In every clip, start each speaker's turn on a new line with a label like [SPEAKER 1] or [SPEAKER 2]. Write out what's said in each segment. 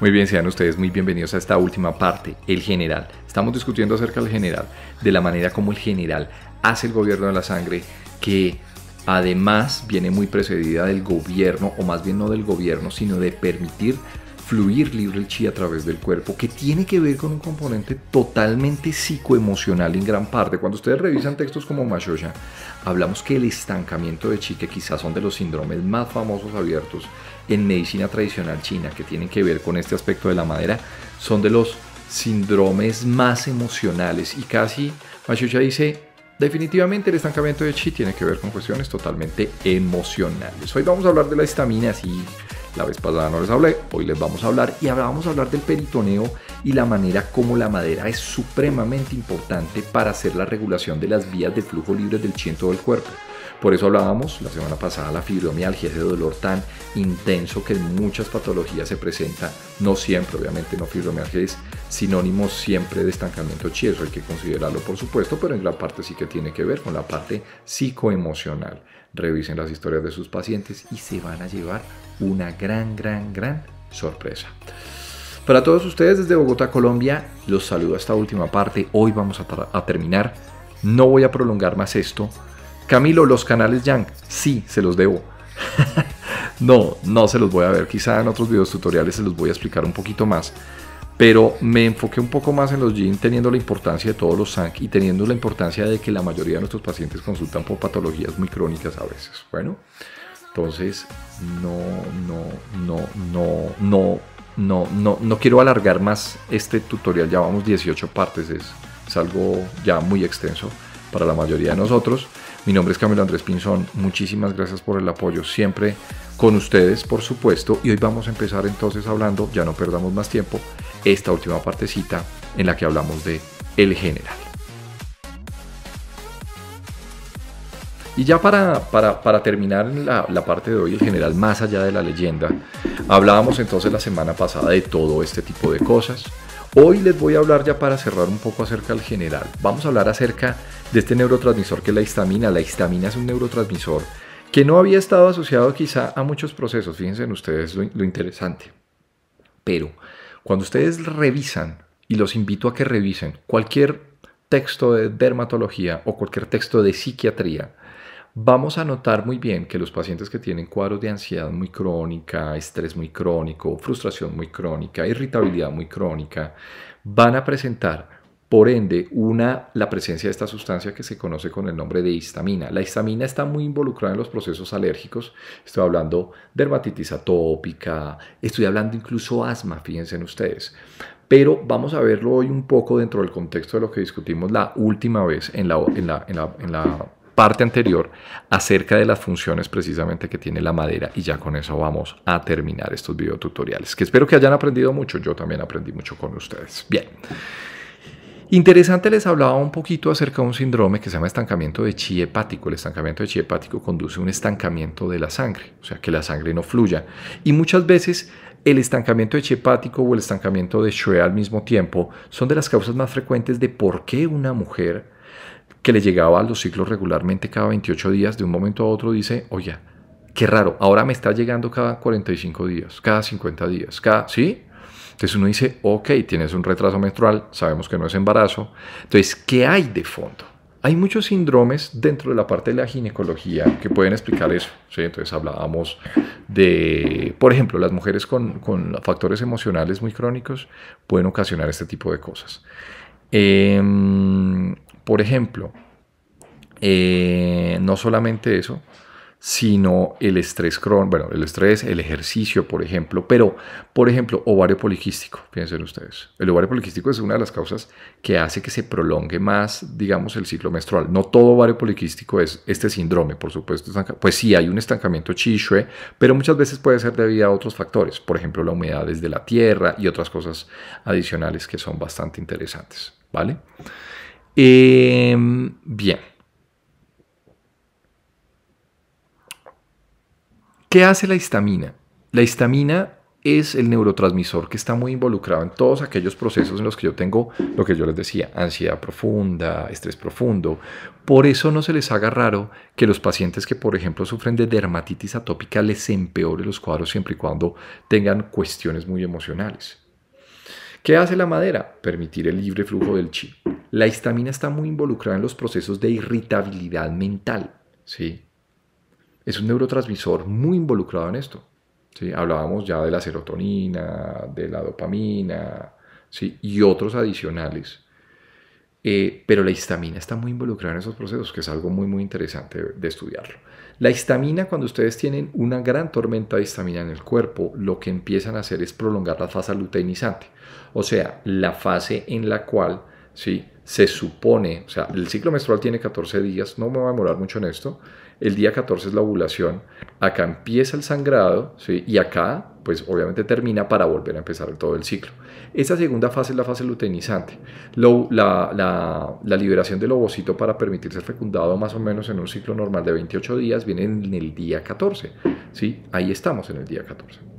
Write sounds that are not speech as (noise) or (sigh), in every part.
[SPEAKER 1] Muy bien, sean ustedes muy bienvenidos a esta última parte, el general. Estamos discutiendo acerca del general, de la manera como el general hace el gobierno de la sangre, que además viene muy precedida del gobierno, o más bien no del gobierno, sino de permitir fluir libre el chi a través del cuerpo, que tiene que ver con un componente totalmente psicoemocional en gran parte. Cuando ustedes revisan textos como Mashosha, hablamos que el estancamiento de chi, que quizás son de los síndromes más famosos abiertos en medicina tradicional china, que tienen que ver con este aspecto de la madera, son de los síndromes más emocionales y casi ya dice Definitivamente el estancamiento de chi tiene que ver con cuestiones totalmente emocionales. Hoy vamos a hablar de la histamina, y la vez pasada no les hablé, hoy les vamos a hablar y ahora vamos a hablar del peritoneo y la manera como la madera es supremamente importante para hacer la regulación de las vías de flujo libre del ciento del cuerpo. Por eso hablábamos la semana pasada la fibromialgia, ese dolor tan intenso que en muchas patologías se presenta, no siempre, obviamente no fibromialgia es sinónimo siempre de estancamiento chieso, hay que considerarlo por supuesto, pero en gran parte sí que tiene que ver con la parte psicoemocional. Revisen las historias de sus pacientes y se van a llevar una gran, gran, gran sorpresa. Para todos ustedes desde Bogotá, Colombia, los saludo a esta última parte. Hoy vamos a terminar. No voy a prolongar más esto Camilo, los canales Yang, sí, se los debo. (laughs) no, no se los voy a ver. Quizá en otros videos tutoriales se los voy a explicar un poquito más. Pero me enfoqué un poco más en los yin teniendo la importancia de todos los SANC y teniendo la importancia de que la mayoría de nuestros pacientes consultan por patologías muy crónicas a veces. Bueno, entonces no, no, no, no, no, no, no, no quiero alargar más este tutorial. Ya vamos 18 partes, es, es algo ya muy extenso para la mayoría de nosotros. Mi nombre es Camilo Andrés Pinzón. Muchísimas gracias por el apoyo siempre con ustedes, por supuesto. Y hoy vamos a empezar entonces hablando, ya no perdamos más tiempo, esta última partecita en la que hablamos de el general. Y ya para, para, terminar la, la, parte de hoy, el general más allá de la leyenda, hablábamos entonces la semana pasada de todo este tipo de cosas. Hoy les voy a hablar ya para cerrar un poco acerca del general. Vamos a hablar acerca de este neurotransmisor que es la histamina. La histamina es un neurotransmisor que no había estado asociado quizá a muchos procesos. Fíjense ustedes lo, lo interesante. Pero cuando ustedes revisan, y los invito a que revisen cualquier texto de dermatología o cualquier texto de psiquiatría, Vamos a notar muy bien que los pacientes que tienen cuadros de ansiedad muy crónica, estrés muy crónico, frustración muy crónica, irritabilidad muy crónica, van a presentar por ende, una, la presencia de esta sustancia que se conoce con el nombre de histamina. La histamina está muy involucrada en los procesos alérgicos. Estoy hablando de dermatitis atópica, estoy hablando incluso asma, fíjense en ustedes. Pero vamos a verlo hoy un poco dentro del contexto de lo que discutimos la última vez en la, en en la, en la parte anterior acerca de las funciones precisamente que tiene la madera y ya con eso vamos a terminar estos videotutoriales que espero que hayan aprendido mucho, yo también aprendí mucho con ustedes. Bien. Interesante, les hablaba un poquito acerca de un síndrome que se llama estancamiento de chi hepático. El estancamiento de chi hepático conduce a un estancamiento de la sangre, o sea, que la sangre no fluya. Y muchas veces el estancamiento de chi hepático o el estancamiento de Schwe al mismo tiempo son de las causas más frecuentes de por qué una mujer que le llegaba a los ciclos regularmente cada 28 días, de un momento a otro dice, oye, qué raro, ahora me está llegando cada 45 días, cada 50 días, cada, ¿sí? Entonces uno dice, ok, tienes un retraso menstrual, sabemos que no es embarazo. Entonces, ¿qué hay de fondo? Hay muchos síndromes dentro de la parte de la ginecología que pueden explicar eso. Entonces hablábamos de, por ejemplo, las mujeres con, con factores emocionales muy crónicos pueden ocasionar este tipo de cosas. Eh, por ejemplo, eh, no solamente eso, sino el estrés crónico, bueno, el estrés, el ejercicio, por ejemplo, pero, por ejemplo, ovario poliquístico, piensen ustedes. El ovario poliquístico es una de las causas que hace que se prolongue más, digamos, el ciclo menstrual. No todo ovario poliquístico es este síndrome, por supuesto. Pues sí, hay un estancamiento chishue, pero muchas veces puede ser debido a otros factores, por ejemplo, la humedad desde la tierra y otras cosas adicionales que son bastante interesantes, ¿vale? Em, bien. ¿Qué hace la histamina? La histamina es el neurotransmisor que está muy involucrado en todos aquellos procesos en los que yo tengo lo que yo les decía, ansiedad profunda, estrés profundo. Por eso no se les haga raro que los pacientes que, por ejemplo, sufren de dermatitis atópica les empeore los cuadros siempre y cuando tengan cuestiones muy emocionales. ¿Qué hace la madera? Permitir el libre flujo del chi. La histamina está muy involucrada en los procesos de irritabilidad mental. ¿sí? Es un neurotransmisor muy involucrado en esto. ¿sí? Hablábamos ya de la serotonina, de la dopamina ¿sí? y otros adicionales. Eh, pero la histamina está muy involucrada en esos procesos, que es algo muy, muy interesante de, estudiarlo. La histamina, cuando ustedes tienen una gran tormenta de histamina en el cuerpo, lo que empiezan a hacer es prolongar la fase luteinizante, o sea, la fase en la cual ¿sí? se supone, o sea, el ciclo menstrual tiene 14 días, no me voy a demorar mucho en esto, el día 14 es la ovulación, acá empieza el sangrado y acá pues obviamente termina para volver a empezar todo el ciclo. Esta segunda fase es la fase luteinizante, la, liberación del ovocito para permitir ser fecundado más o menos en un ciclo normal de 28 días viene en el día 14, ¿sí? ahí estamos en el día 14.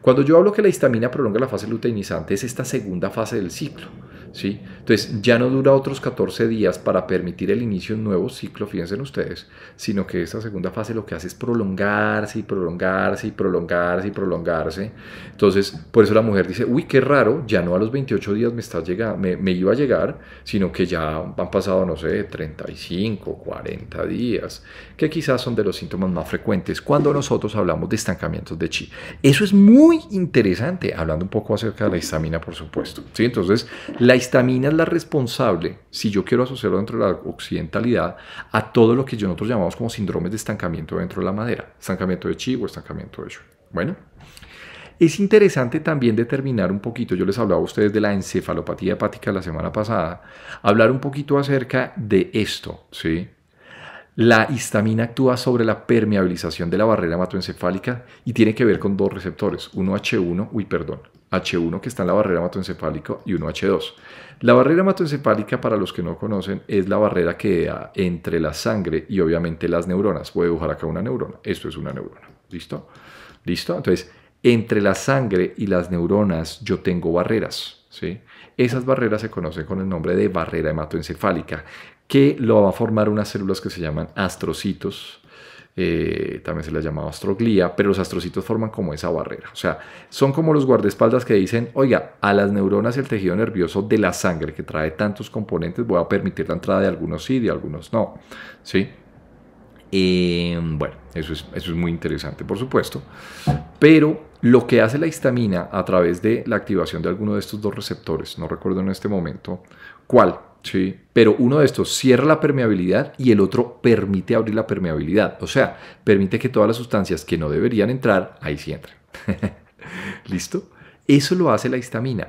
[SPEAKER 1] Cuando yo hablo que la histamina prolonga la fase luteinizante, es esta segunda fase del ciclo. ¿sí? Entonces ya no dura otros 14 días para permitir el inicio de un nuevo ciclo, fíjense en ustedes, sino que esta segunda fase lo que hace es prolongarse y prolongarse y prolongarse y prolongarse. Entonces, por eso la mujer dice, uy, qué raro, ya no a los 28 días me, está llegando, me, iba a llegar, sino que ya han pasado, no sé, 35, 40 días, que quizás son de los síntomas más frecuentes cuando nosotros hablamos de estancamientos de chi. Eso es muy interesante, hablando un poco acerca de la histamina, por supuesto. Entonces, la histamina es la responsable, si yo quiero asociarlo dentro de la occidentalidad, a todo lo que nosotros llamamos como síndromes de estancamiento dentro de la madera, estancamiento de chi o estancamiento de yo. Bueno, es interesante también determinar un poquito, yo les hablaba a ustedes de la encefalopatía hepática la semana pasada, hablar un poquito acerca de esto, ¿sí? La histamina actúa sobre la permeabilización de la barrera hematoencefálica y tiene que ver con dos receptores, uno H1, uy, perdón, H1 que está en la barrera hematoencefálica y uno H2. La barrera hematoencefálica, para los que no conocen, es la barrera que da entre la sangre y obviamente las neuronas. Voy a dibujar acá una neurona. Esto es una neurona. ¿Listo? ¿Listo? Entonces, entre la sangre y las neuronas yo tengo barreras. ¿sí? Esas barreras se conocen con el nombre de barrera hematoencefálica que lo va a formar unas células que se llaman astrocitos. Eh, también se les llama astroglía, pero los astrocitos forman como esa barrera. O sea, son como los guardaespaldas que dicen, oiga, a las neuronas y el tejido nervioso de la sangre que trae tantos componentes, voy a permitir la entrada de algunos sí, de algunos no. ¿Sí? Eh, bueno, eso es, eso es muy interesante, por supuesto. Pero lo que hace la histamina a través de la activación de alguno de estos dos receptores, no recuerdo en este momento cuál, pero uno de estos cierra la permeabilidad y el otro permite abrir la permeabilidad. O sea, permite que todas las sustancias que no deberían entrar, ahí sí entran. (laughs) ¿Listo? Eso lo hace la histamina.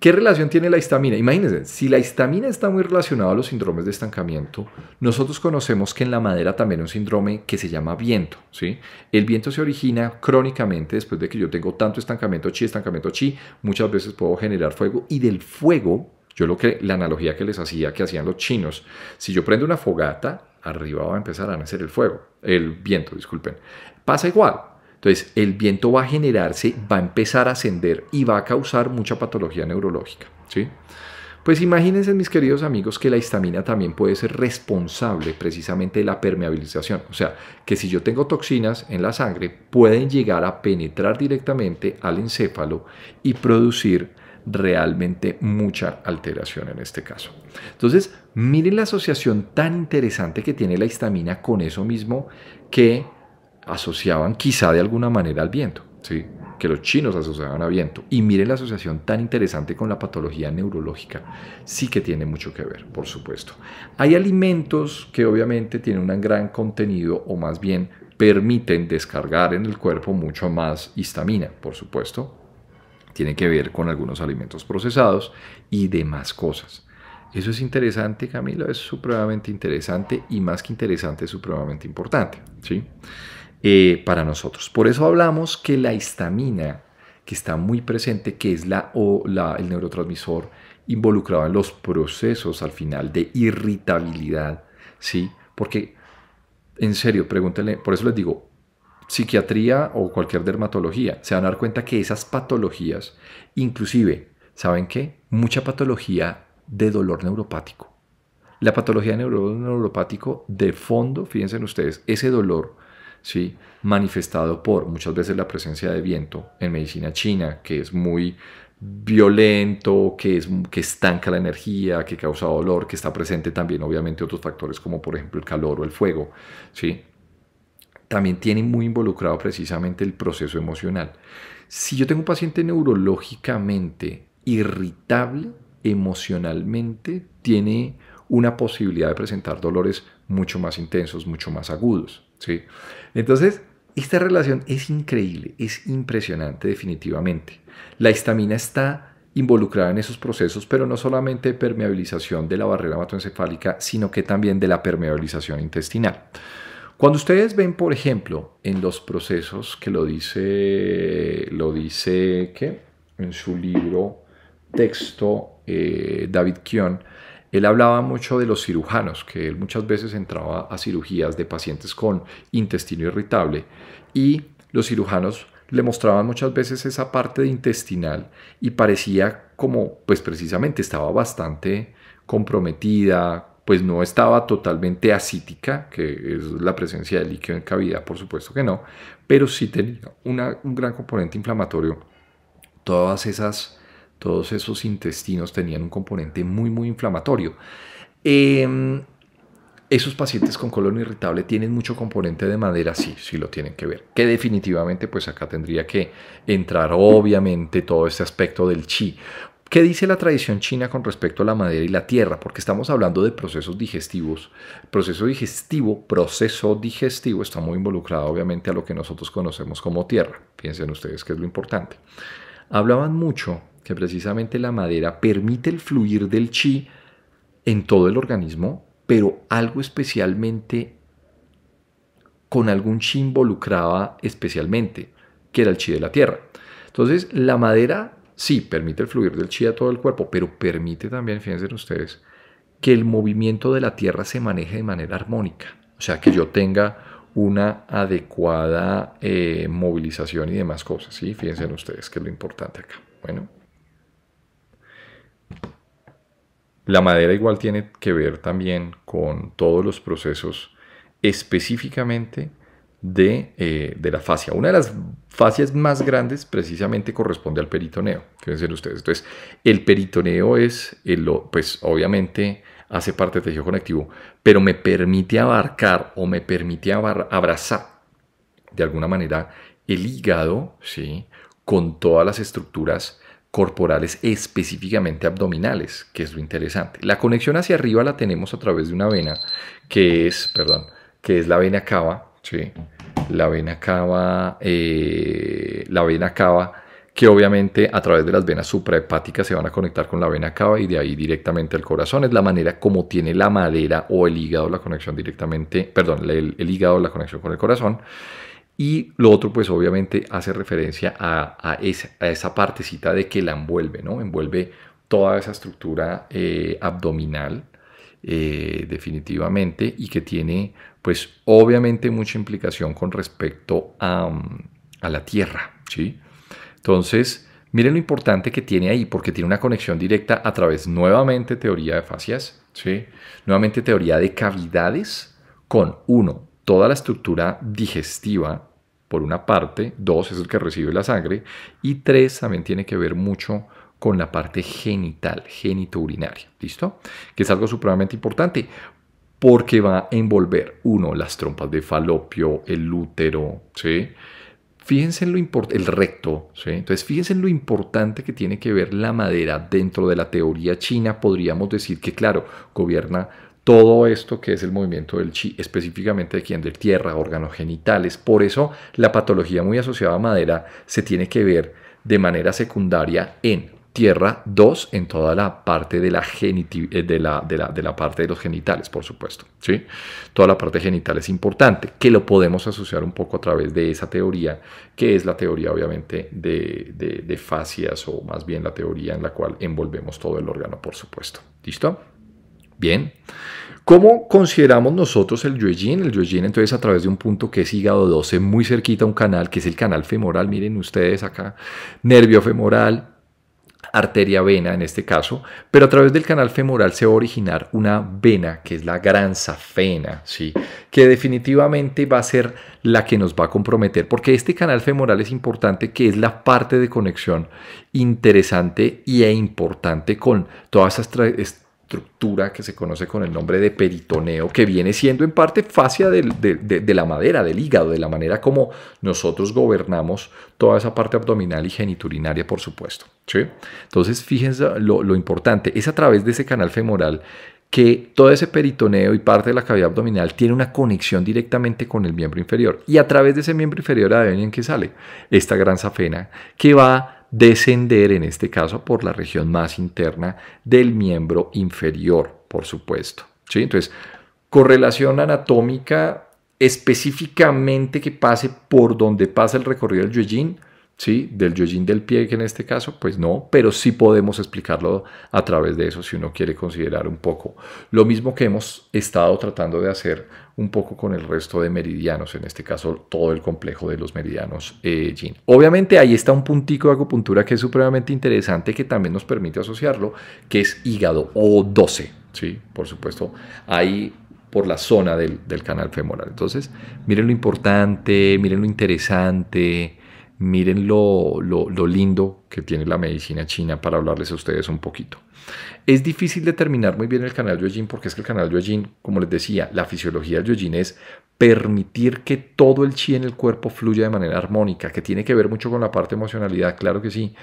[SPEAKER 1] ¿Qué relación tiene la histamina? Imagínense, si la histamina está muy relacionada a los síndromes de estancamiento, nosotros conocemos que en la madera también hay un síndrome que se llama viento. ¿sí? El viento se origina crónicamente después de que yo tengo tanto estancamiento chi, estancamiento chi, muchas veces puedo generar fuego y del fuego yo lo que, la analogía que les hacía, que hacían los chinos, si yo prendo una fogata, arriba va a empezar a nacer el fuego, el viento, disculpen. Pasa igual. Entonces, el viento va a generarse, va a empezar a ascender y va a causar mucha patología neurológica, ¿sí? Pues imagínense, mis queridos amigos, que la histamina también puede ser responsable precisamente de la permeabilización. O sea, que si yo tengo toxinas en la sangre, pueden llegar a penetrar directamente al encéfalo y producir realmente mucha alteración en este caso. Entonces, miren la asociación tan interesante que tiene la histamina con eso mismo que asociaban quizá de alguna manera al viento, ¿sí? que los chinos asociaban al viento. Y miren la asociación tan interesante con la patología neurológica. Sí que tiene mucho que ver, por supuesto. Hay alimentos que obviamente tienen un gran contenido o más bien permiten descargar en el cuerpo mucho más histamina, por supuesto, tiene que ver con algunos alimentos procesados y demás cosas. Eso es interesante, Camilo, es supremamente interesante y más que interesante es supremamente importante ¿sí? Eh, para nosotros. Por eso hablamos que la histamina, que está muy presente, que es la, o el neurotransmisor involucrado en los procesos al final de irritabilidad, ¿sí? porque en serio, pregúntenle, por eso les digo, psiquiatría o cualquier dermatología. Se van a dar cuenta que esas patologías, inclusive, ¿saben qué? Mucha patología de dolor neuropático. La patología de neuropático de fondo, fíjense en ustedes, ese dolor ¿sí? manifestado por muchas veces la presencia de viento en medicina china, que es muy violento, que, que estanca la energía, que causa dolor, que está presente también obviamente otros factores como por ejemplo el calor o el fuego, ¿sí? también tiene muy involucrado precisamente el proceso emocional. Si yo tengo un paciente neurológicamente irritable emocionalmente, tiene una posibilidad de presentar dolores mucho más intensos, mucho más agudos. ¿sí? Entonces, esta relación es increíble, es impresionante definitivamente. La histamina está involucrada en esos procesos, pero no solamente de permeabilización de la barrera hematoencefálica, sino que también de la permeabilización intestinal. Cuando ustedes ven, por ejemplo, en los procesos que lo dice, lo dice que en su libro texto eh, David Kion, él hablaba mucho de los cirujanos, que él muchas veces entraba a cirugías de pacientes con intestino irritable y los cirujanos le mostraban muchas veces esa parte intestinal y parecía como, pues precisamente estaba bastante comprometida, pues no estaba totalmente acítica, que es la presencia de líquido en cavidad, por supuesto que no, pero sí tenía un gran componente inflamatorio. Todas esas, todos esos intestinos tenían un componente muy, muy inflamatorio. Em, esos pacientes con colon irritable tienen mucho componente de madera, sí, sí lo tienen que ver. Que definitivamente, pues acá tendría que entrar obviamente todo este aspecto del chi, ¿Qué dice la tradición china con respecto a la madera y la tierra? Porque estamos hablando de procesos digestivos. proceso digestivo, proceso digestivo está muy involucrado obviamente a lo que nosotros conocemos como tierra. Piensen ustedes que es lo importante. Hablaban mucho que precisamente la madera permite el fluir del chi en todo el organismo, pero algo especialmente con algún chi involucraba especialmente, que era el chi de la tierra. Entonces, la madera sí, permite el fluir del chi a todo el cuerpo, pero permite también, fíjense ustedes, que el movimiento de la Tierra se maneje de manera armónica. O sea, que yo tenga una adecuada eh, movilización y demás cosas. ¿sí? Fíjense ustedes que es lo importante acá. Bueno. La madera igual tiene que ver también con todos los procesos específicamente de, eh, de la fascia. Una de las fascias más grandes precisamente corresponde al peritoneo. Fíjense ustedes. Entonces, el peritoneo es, el, eh, pues obviamente hace parte del tejido conectivo, pero me permite abarcar o me permite abrazar de alguna manera el hígado, ¿sí? Con todas las estructuras corporales específicamente abdominales, que es lo interesante. La conexión hacia arriba la tenemos a través de una vena que es, perdón, que es la vena cava, ¿sí? la vena cava, eh, la vena cava, que obviamente a través de las venas suprahepáticas se van a conectar con la vena cava y de ahí directamente al corazón. Es la manera como tiene la madera o el hígado la conexión directamente, perdón, el, hígado la conexión con el corazón. Y lo otro, pues obviamente hace referencia a, esa, partecita de que la envuelve, ¿no? Envuelve toda esa estructura eh, abdominal, eh, definitivamente, y que tiene pues obviamente mucha implicación con respecto mm, a, la Tierra. ¿sí? Entonces, miren lo importante que tiene ahí, porque tiene una conexión directa a través nuevamente teoría de fascias, ¿sí? nuevamente teoría de cavidades con uno, toda la estructura digestiva por una parte, dos es el que recibe la sangre y tres también tiene que ver mucho con la parte genital, genitourinaria, ¿listo? Que es algo supremamente importante porque va a envolver, uno, las trompas de falopio, el útero, ¿sí? Fíjense en lo el recto, Entonces, fíjense en lo importante que tiene que ver la madera dentro de la teoría china. Podríamos decir que, claro, gobierna todo esto que es el movimiento del chi, específicamente de quien de tierra, órganos genitales. Por eso, la patología muy asociada a madera se tiene que ver de manera secundaria en tierra, 2 en toda la parte de la, eh, de de la, de la parte de los genitales, por supuesto. ¿sí? Toda la parte genital es importante, que lo podemos asociar un poco a través de esa teoría, que es la teoría obviamente de, de fascias o más bien la teoría en la cual envolvemos todo el órgano, por supuesto. ¿Listo? Bien. ¿Cómo consideramos nosotros el Yuejin? El Yuejin entonces a través de un punto que es hígado 12, muy cerquita a un canal, que es el canal femoral, miren ustedes acá, nervio femoral, arteria vena en este caso, pero a través del canal femoral se va a originar una vena que es la granza ¿sí? que definitivamente va a ser la que nos va a comprometer, porque este canal femoral es importante, que es la parte de conexión interesante y e importante con todas estas estructura que se conoce con el nombre de peritoneo, que viene siendo en parte fascia de, la madera, del hígado, de la manera como nosotros gobernamos toda esa parte abdominal y geniturinaria, por supuesto. Entonces, fíjense lo, importante, es a través de ese canal femoral que todo ese peritoneo y parte de la cavidad abdominal tiene una conexión directamente con el miembro inferior. Y a través de ese miembro inferior, en que sale esta gran safena que va descender en este caso por la región más interna del miembro inferior, por supuesto. Entonces, correlación anatómica específicamente que pase por donde pasa el recorrido del Yuejin, ¿sí? del yoyin del pie, que en este caso, pues no, pero sí podemos explicarlo a través de eso si uno quiere considerar un poco. Lo mismo que hemos estado tratando de hacer un poco con el resto de meridianos, en este caso todo el complejo de los meridianos eh, yin. Obviamente ahí está un puntico de acupuntura que es supremamente interesante que también nos permite asociarlo, que es hígado o 12, ¿sí? por supuesto, ahí por la zona del, del canal femoral. Entonces, miren lo importante, miren lo interesante, Miren lo, lindo que tiene la medicina china para hablarles a ustedes un poquito. Es difícil determinar muy bien el canal Yojin porque es que el canal Yojin, como les decía, la fisiología del Yojin es permitir que todo el chi en el cuerpo fluya de manera armónica, que tiene que ver mucho con la parte emocionalidad, claro que sí,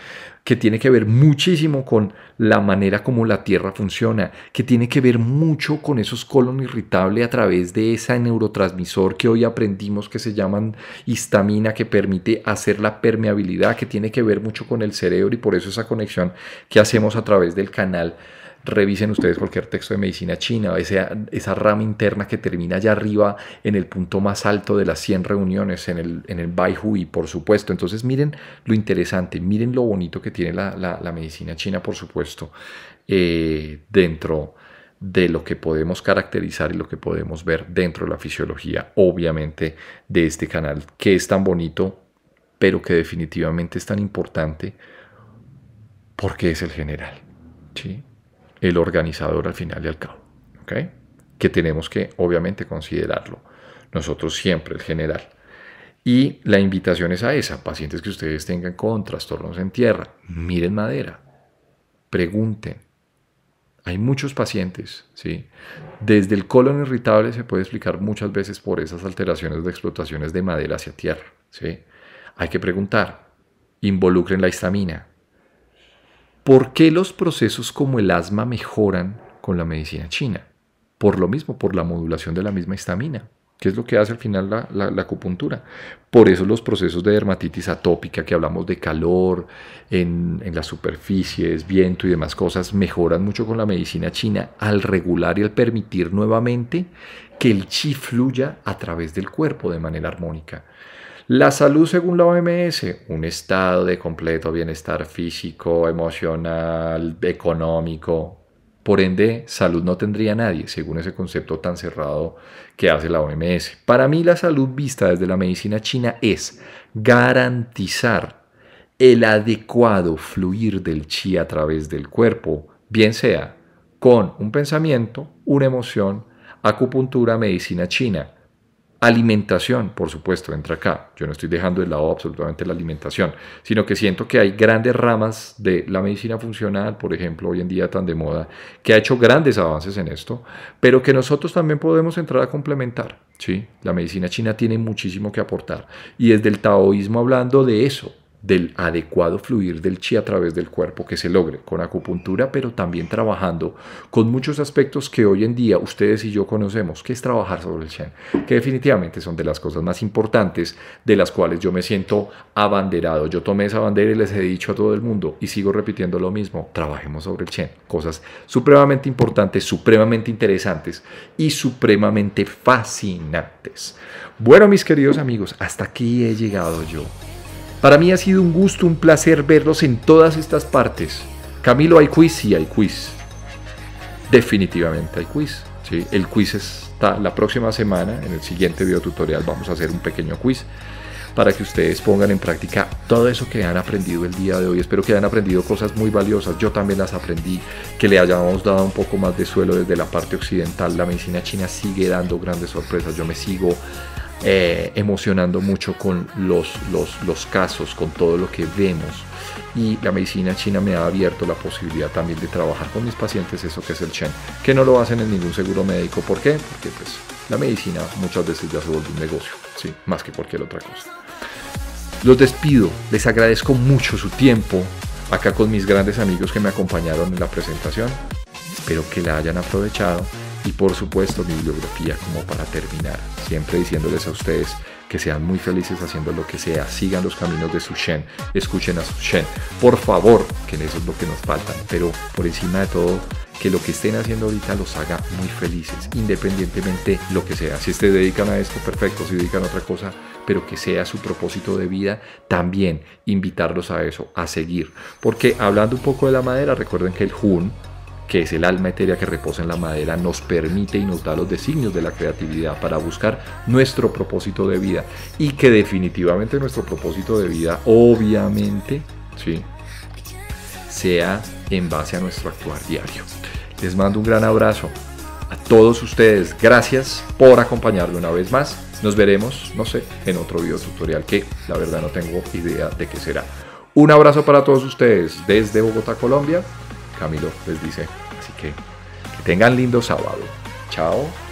[SPEAKER 1] que tiene que ver muchísimo con la manera como la tierra funciona, que tiene que ver mucho con esos colon irritable a través de ese neurotransmisor que hoy aprendimos que se llaman histamina, que permite hacer la permeabilidad, que tiene que ver mucho con el cerebro y por eso esa conexión que hacemos a través del canal Revisen ustedes cualquier texto de medicina china, esa, esa rama interna que termina allá arriba en el punto más alto de las 100 reuniones, en el, en el Bai por supuesto. Entonces miren lo interesante, miren lo bonito que tiene la, medicina china, por supuesto, eh, dentro de lo que podemos caracterizar y lo que podemos ver dentro de la fisiología, obviamente, de este canal, que es tan bonito, pero que definitivamente es tan importante porque es el general. ¿sí? el organizador al final y al cabo. Que tenemos que obviamente considerarlo nosotros siempre, el general. Y la invitación es a esa, pacientes que ustedes tengan con trastornos en tierra, miren madera, pregunten. Hay muchos pacientes, ¿sí? Desde el colon irritable se puede explicar muchas veces por esas alteraciones de explotaciones de madera hacia tierra, ¿sí? Hay que preguntar, involucren la histamina, ¿Por qué los procesos como el asma mejoran con la medicina china? Por lo mismo, por la modulación de la misma histamina, que es lo que hace al final la, acupuntura. Por eso los procesos de dermatitis atópica, que hablamos de calor en, en, las superficies, viento y demás cosas, mejoran mucho con la medicina china al regular y al permitir nuevamente que el chi fluya a través del cuerpo de manera armónica. La salud, según la OMS, un estado de completo bienestar físico, emocional, económico. Por ende, salud no tendría nadie, según ese concepto tan cerrado que hace la OMS. Para mí, la salud vista desde la medicina china es garantizar el adecuado fluir del chi a través del cuerpo, bien sea con un pensamiento, una emoción, acupuntura, medicina china Alimentación, por supuesto, entra acá. Yo no estoy dejando de lado absolutamente la alimentación, sino que siento que hay grandes ramas de la medicina funcional, por ejemplo, hoy en día tan de moda, que ha hecho grandes avances en esto, pero que nosotros también podemos entrar a complementar. ¿sí? La medicina china tiene muchísimo que aportar. Y desde el taoísmo hablando de eso, del adecuado fluir del chi a través del cuerpo que se logre con acupuntura, pero también trabajando con muchos aspectos que hoy en día ustedes y yo conocemos, que es trabajar sobre el Chen que definitivamente son de las cosas más importantes de las cuales yo me siento abanderado. Yo tomé esa bandera y les he dicho a todo el mundo y sigo repitiendo lo mismo, trabajemos sobre el Chen cosas supremamente importantes, supremamente interesantes y supremamente fascinantes. Bueno, mis queridos amigos, hasta aquí he llegado yo. Para mí ha sido un gusto, un placer verlos en todas estas partes. Camilo, hay quiz, y hay quiz. Definitivamente hay quiz. El quiz está la próxima semana. En el siguiente videotutorial vamos a hacer un pequeño quiz para que ustedes pongan en práctica todo eso que han aprendido el día de hoy. Espero que hayan aprendido cosas muy valiosas. Yo también las aprendí, que le hayamos dado un poco más de suelo desde la parte occidental. La medicina china sigue dando grandes sorpresas. Yo me sigo eh, emocionando mucho con los, los, casos, con todo lo que vemos. Y la medicina china me ha abierto la posibilidad también de trabajar con mis pacientes eso que es el Chen, que no lo hacen en ningún seguro médico. ¿Por qué? Porque pues, la medicina muchas veces ya se vuelve un negocio, ¿sí? más que cualquier otra cosa. Los despido, les agradezco mucho su tiempo acá con mis grandes amigos que me acompañaron en la presentación. Espero que la hayan aprovechado y por supuesto mi bibliografía como para terminar, siempre diciéndoles a ustedes que sean muy felices haciendo lo que sea, sigan los caminos de su Shen, escuchen a su Shen, por favor, que eso es lo que nos faltan, pero por encima de todo, que lo que estén haciendo ahorita los haga muy felices, independientemente lo que sea. Si se dedican a esto, perfecto, si dedican a otra cosa, pero que sea su propósito de vida, también invitarlos a eso, a seguir. Porque hablando un poco de la madera, recuerden que el Hun, que es el alma etérea que reposa en la madera, nos permite y nos da los designios de la creatividad para buscar nuestro propósito de vida y que definitivamente nuestro propósito de vida, obviamente, sí, sea en base a nuestro actuar diario. Les mando un gran abrazo a todos ustedes. Gracias por acompañarme una vez más. Nos veremos, no sé, en otro video tutorial que la verdad no tengo idea de qué será. Un abrazo para todos ustedes desde Bogotá, Colombia. Camilo les dice. Así que que tengan lindo sábado. Chao.